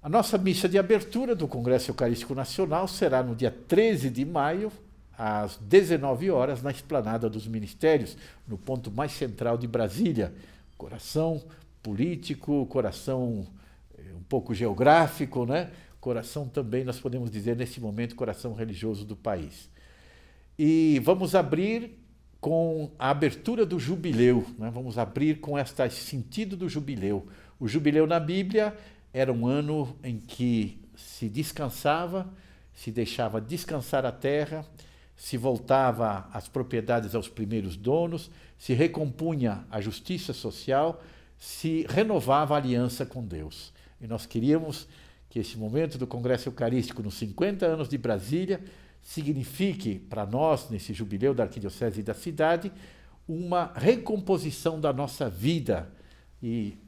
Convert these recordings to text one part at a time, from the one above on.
A nossa missa de abertura do Congresso Eucarístico Nacional será no dia 13 de maio, às 19 horas, na Esplanada dos Ministérios, no ponto mais central de Brasília. Coração político, coração eh, um pouco geográfico, né? Coração também, nós podemos dizer nesse momento, coração religioso do país. E vamos abrir com a abertura do jubileu, né? vamos abrir com este sentido do jubileu. O jubileu na Bíblia era um ano em que se descansava, se deixava descansar a terra, se voltava as propriedades aos primeiros donos, se recompunha a justiça social, se renovava a aliança com Deus. E nós queríamos que esse momento do Congresso Eucarístico, nos 50 anos de Brasília, signifique para nós, nesse jubileu da Arquidiocese e da cidade, uma recomposição da nossa vida e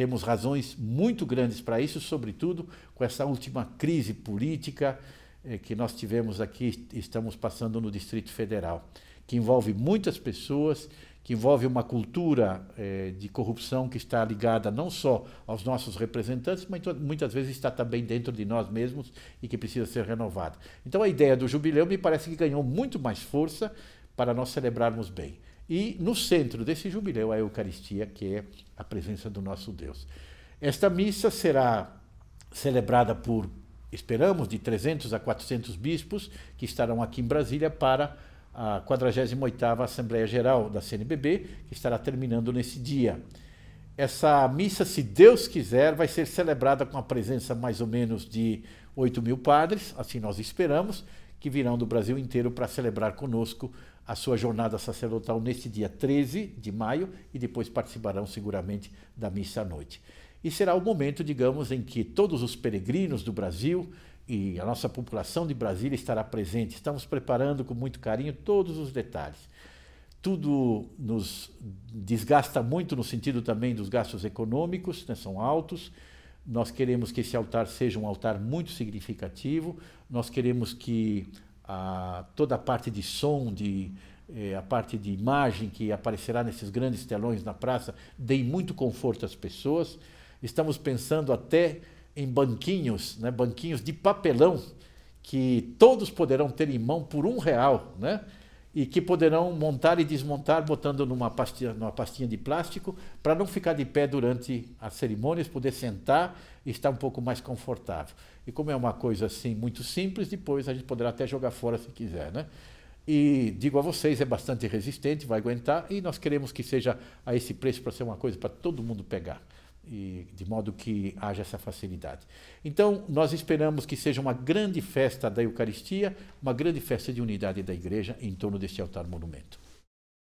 temos razões muito grandes para isso, sobretudo com essa última crise política eh, que nós tivemos aqui, estamos passando no Distrito Federal, que envolve muitas pessoas, que envolve uma cultura eh, de corrupção que está ligada não só aos nossos representantes, mas muitas vezes está também dentro de nós mesmos e que precisa ser renovada. Então a ideia do jubileu me parece que ganhou muito mais força para nós celebrarmos bem. E no centro desse jubileu, a Eucaristia, que é a presença do nosso Deus. Esta missa será celebrada por, esperamos, de 300 a 400 bispos que estarão aqui em Brasília para a 48ª Assembleia Geral da CNBB, que estará terminando nesse dia. Essa missa, se Deus quiser, vai ser celebrada com a presença mais ou menos de 8 mil padres, assim nós esperamos, que virão do Brasil inteiro para celebrar conosco a sua jornada sacerdotal neste dia 13 de maio e depois participarão seguramente da missa à noite. E será o momento, digamos, em que todos os peregrinos do Brasil e a nossa população de Brasília estará presente. Estamos preparando com muito carinho todos os detalhes. Tudo nos desgasta muito no sentido também dos gastos econômicos, né, são altos nós queremos que esse altar seja um altar muito significativo, nós queremos que a, ah, toda a parte de som, de, eh, a parte de imagem que aparecerá nesses grandes telões na praça dê muito conforto às pessoas. Estamos pensando até em banquinhos, né, banquinhos de papelão, que todos poderão ter em mão por um real, né? e que poderão montar e desmontar botando numa pastinha, numa pastinha de plástico para não ficar de pé durante as cerimônias, poder sentar e estar um pouco mais confortável. E como é uma coisa assim muito simples, depois a gente poderá até jogar fora se quiser, né? E digo a vocês, é bastante resistente, vai aguentar e nós queremos que seja a esse preço para ser uma coisa para todo mundo pegar e de modo que haja essa facilidade. Então, nós esperamos que seja uma grande festa da Eucaristia, uma grande festa de unidade da igreja em torno deste altar monumento.